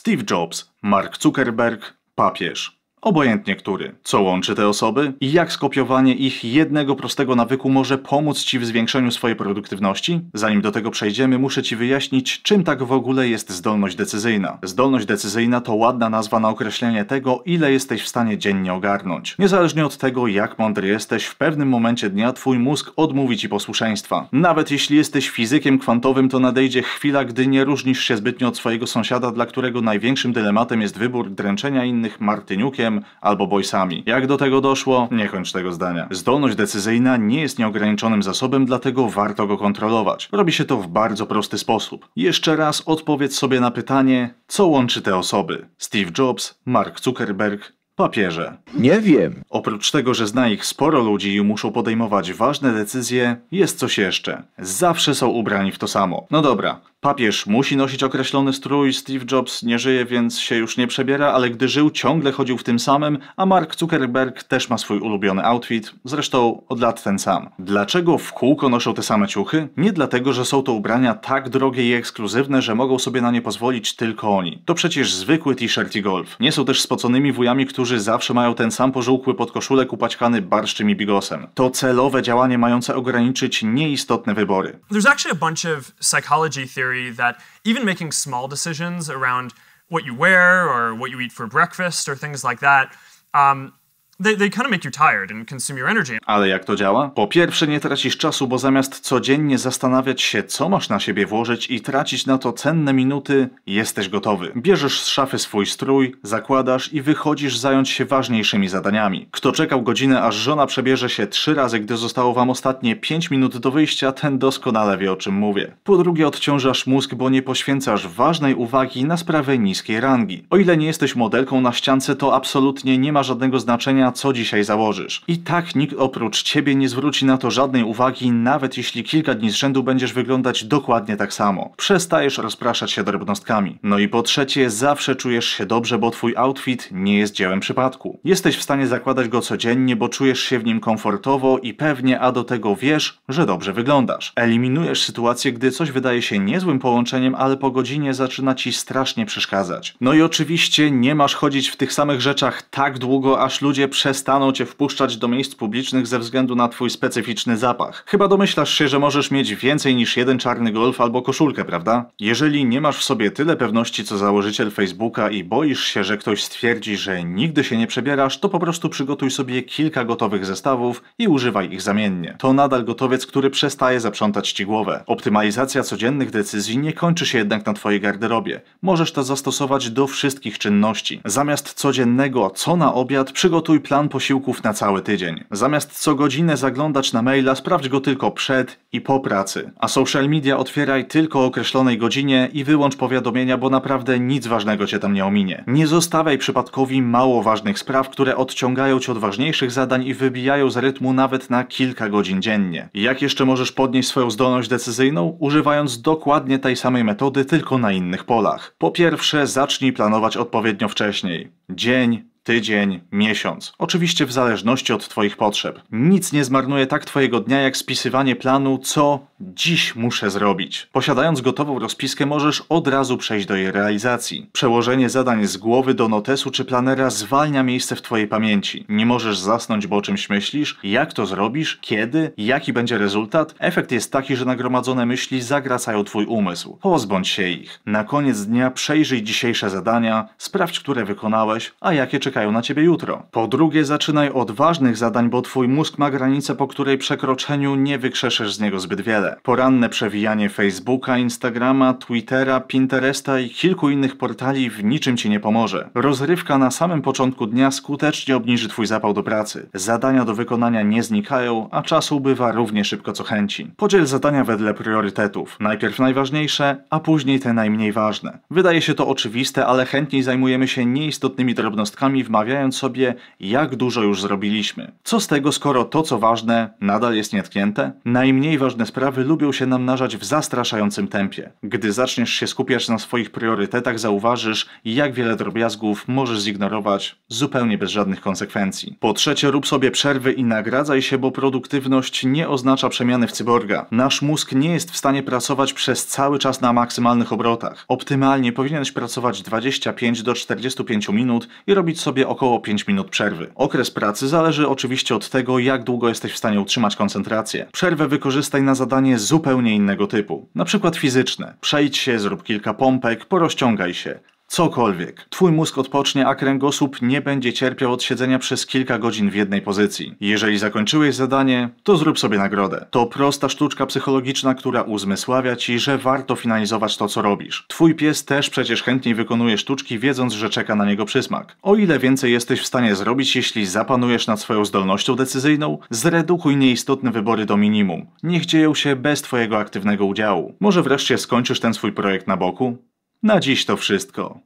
Steve Jobs, Mark Zuckerberg, papież. Obojętnie który. Co łączy te osoby i jak skopiowanie ich jednego prostego nawyku może pomóc Ci w zwiększeniu swojej produktywności? Zanim do tego przejdziemy, muszę Ci wyjaśnić, czym tak w ogóle jest zdolność decyzyjna. Zdolność decyzyjna to ładna nazwa na określenie tego, ile jesteś w stanie dziennie ogarnąć. Niezależnie od tego, jak mądry jesteś, w pewnym momencie dnia Twój mózg odmówi Ci posłuszeństwa. Nawet jeśli jesteś fizykiem kwantowym, to nadejdzie chwila, gdy nie różnisz się zbytnio od swojego sąsiada, dla którego największym dylematem jest wybór dręczenia innych martyniukiem, albo Boysami. Jak do tego doszło? Nie kończ tego zdania. Zdolność decyzyjna nie jest nieograniczonym zasobem, dlatego warto go kontrolować. Robi się to w bardzo prosty sposób. Jeszcze raz odpowiedz sobie na pytanie, co łączy te osoby? Steve Jobs, Mark Zuckerberg, papierze. Nie wiem. Oprócz tego, że zna ich sporo ludzi i muszą podejmować ważne decyzje, jest coś jeszcze. Zawsze są ubrani w to samo. No dobra, Papież musi nosić określony strój, Steve Jobs nie żyje, więc się już nie przebiera, ale gdy żył, ciągle chodził w tym samym, a Mark Zuckerberg też ma swój ulubiony outfit, zresztą od lat ten sam. Dlaczego w kółko noszą te same ciuchy? Nie dlatego, że są to ubrania tak drogie i ekskluzywne, że mogą sobie na nie pozwolić tylko oni. To przecież zwykły t-shirt i golf. Nie są też spoconymi wujami, którzy zawsze mają ten sam pożółkły podkoszulek upaćkany barszczym i bigosem. To celowe działanie mające ograniczyć nieistotne wybory. There's actually a bunch of psychology theory theory that even making small decisions around what you wear or what you eat for breakfast or things like that um, They, they kind of make you tired and consume your energy. Ale jak to działa? Po pierwsze nie tracisz czasu, bo zamiast codziennie zastanawiać się, co masz na siebie włożyć i tracić na to cenne minuty, jesteś gotowy. Bierzesz z szafy swój strój, zakładasz i wychodzisz zająć się ważniejszymi zadaniami. Kto czekał godzinę, aż żona przebierze się trzy razy, gdy zostało wam ostatnie 5 minut do wyjścia, ten doskonale wie o czym mówię. Po drugie odciążasz mózg, bo nie poświęcasz ważnej uwagi na sprawy niskiej rangi. O ile nie jesteś modelką na ściance, to absolutnie nie ma żadnego znaczenia co dzisiaj założysz. I tak nikt oprócz ciebie nie zwróci na to żadnej uwagi, nawet jeśli kilka dni z rzędu będziesz wyglądać dokładnie tak samo. Przestajesz rozpraszać się drobnostkami. No i po trzecie, zawsze czujesz się dobrze, bo twój outfit nie jest dziełem przypadku. Jesteś w stanie zakładać go codziennie, bo czujesz się w nim komfortowo i pewnie, a do tego wiesz, że dobrze wyglądasz. Eliminujesz sytuację, gdy coś wydaje się niezłym połączeniem, ale po godzinie zaczyna ci strasznie przeszkadzać. No i oczywiście nie masz chodzić w tych samych rzeczach tak długo, aż ludzie przestaną cię wpuszczać do miejsc publicznych ze względu na twój specyficzny zapach. Chyba domyślasz się, że możesz mieć więcej niż jeden czarny golf albo koszulkę, prawda? Jeżeli nie masz w sobie tyle pewności co założyciel Facebooka i boisz się, że ktoś stwierdzi, że nigdy się nie przebierasz, to po prostu przygotuj sobie kilka gotowych zestawów i używaj ich zamiennie. To nadal gotowiec, który przestaje zaprzątać ci głowę. Optymalizacja codziennych decyzji nie kończy się jednak na twojej garderobie. Możesz to zastosować do wszystkich czynności. Zamiast codziennego co na obiad, przygotuj plan posiłków na cały tydzień. Zamiast co godzinę zaglądać na maila, sprawdź go tylko przed i po pracy. A social media otwieraj tylko o określonej godzinie i wyłącz powiadomienia, bo naprawdę nic ważnego cię tam nie ominie. Nie zostawiaj przypadkowi mało ważnych spraw, które odciągają cię od ważniejszych zadań i wybijają z rytmu nawet na kilka godzin dziennie. Jak jeszcze możesz podnieść swoją zdolność decyzyjną? Używając dokładnie tej samej metody, tylko na innych polach. Po pierwsze, zacznij planować odpowiednio wcześniej. Dzień, tydzień, miesiąc. Oczywiście w zależności od Twoich potrzeb. Nic nie zmarnuje tak Twojego dnia, jak spisywanie planu, co dziś muszę zrobić. Posiadając gotową rozpiskę, możesz od razu przejść do jej realizacji. Przełożenie zadań z głowy do notesu czy planera zwalnia miejsce w Twojej pamięci. Nie możesz zasnąć, bo o czymś myślisz, jak to zrobisz, kiedy, jaki będzie rezultat. Efekt jest taki, że nagromadzone myśli zagracają Twój umysł. Pozbądź się ich. Na koniec dnia przejrzyj dzisiejsze zadania, sprawdź, które wykonałeś, a jakie czekają czekają na ciebie jutro. Po drugie, zaczynaj od ważnych zadań, bo twój mózg ma granicę, po której przekroczeniu nie wykrzeszesz z niego zbyt wiele. Poranne przewijanie Facebooka, Instagrama, Twittera, Pinteresta i kilku innych portali w niczym ci nie pomoże. Rozrywka na samym początku dnia skutecznie obniży twój zapał do pracy. Zadania do wykonania nie znikają, a czas ubywa równie szybko co chęci. Podziel zadania wedle priorytetów. Najpierw najważniejsze, a później te najmniej ważne. Wydaje się to oczywiste, ale chętniej zajmujemy się nieistotnymi drobnostkami sami wmawiając sobie, jak dużo już zrobiliśmy. Co z tego, skoro to, co ważne, nadal jest nietknięte? Najmniej ważne sprawy lubią się namnażać w zastraszającym tempie. Gdy zaczniesz się skupiać na swoich priorytetach, zauważysz, jak wiele drobiazgów możesz zignorować zupełnie bez żadnych konsekwencji. Po trzecie, rób sobie przerwy i nagradzaj się, bo produktywność nie oznacza przemiany w cyborga. Nasz mózg nie jest w stanie pracować przez cały czas na maksymalnych obrotach. Optymalnie powinieneś pracować 25 do 45 minut i robić sobie sobie około 5 minut przerwy. Okres pracy zależy oczywiście od tego, jak długo jesteś w stanie utrzymać koncentrację. Przerwę wykorzystaj na zadanie zupełnie innego typu, na przykład fizyczne. Przejdź się, zrób kilka pompek, porozciągaj się cokolwiek. Twój mózg odpocznie, a kręgosłup nie będzie cierpiał od siedzenia przez kilka godzin w jednej pozycji. Jeżeli zakończyłeś zadanie, to zrób sobie nagrodę. To prosta sztuczka psychologiczna, która uzmysławia ci, że warto finalizować to, co robisz. Twój pies też przecież chętniej wykonuje sztuczki, wiedząc, że czeka na niego przysmak. O ile więcej jesteś w stanie zrobić, jeśli zapanujesz nad swoją zdolnością decyzyjną, zredukuj nieistotne wybory do minimum. Niech dzieją się bez twojego aktywnego udziału. Może wreszcie skończysz ten swój projekt na boku? Na dziś to wszystko.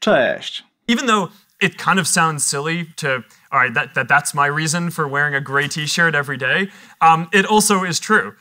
Cześć. Even though it kind of sounds silly to, all right, that, that that's my reason for wearing a gray t shirt every day, um, it also is true.